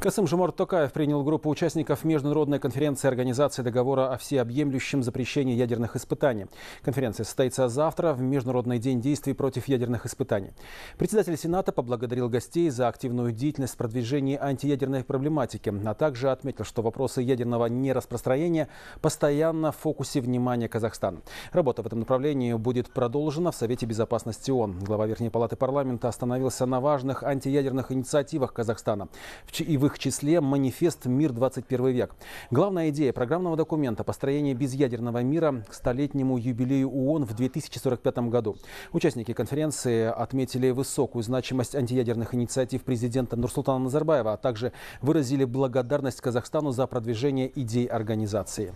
Касым Жумар Токаев принял группу участников Международной конференции Организации договора о всеобъемлющем запрещении ядерных испытаний. Конференция состоится завтра в Международный день действий против ядерных испытаний. Председатель Сената поблагодарил гостей за активную деятельность в продвижении антиядерной проблематики, а также отметил, что вопросы ядерного нераспространения постоянно в фокусе внимания Казахстана. Работа в этом направлении будет продолжена в Совете Безопасности ООН. Глава Верхней Палаты Парламента остановился на важных антиядерных инициативах Казахстана и в их числе манифест «Мир 21 век». Главная идея программного документа – построение безъядерного мира к столетнему юбилею ООН в 2045 году. Участники конференции отметили высокую значимость антиядерных инициатив президента Нурсултана Назарбаева, а также выразили благодарность Казахстану за продвижение идей организации.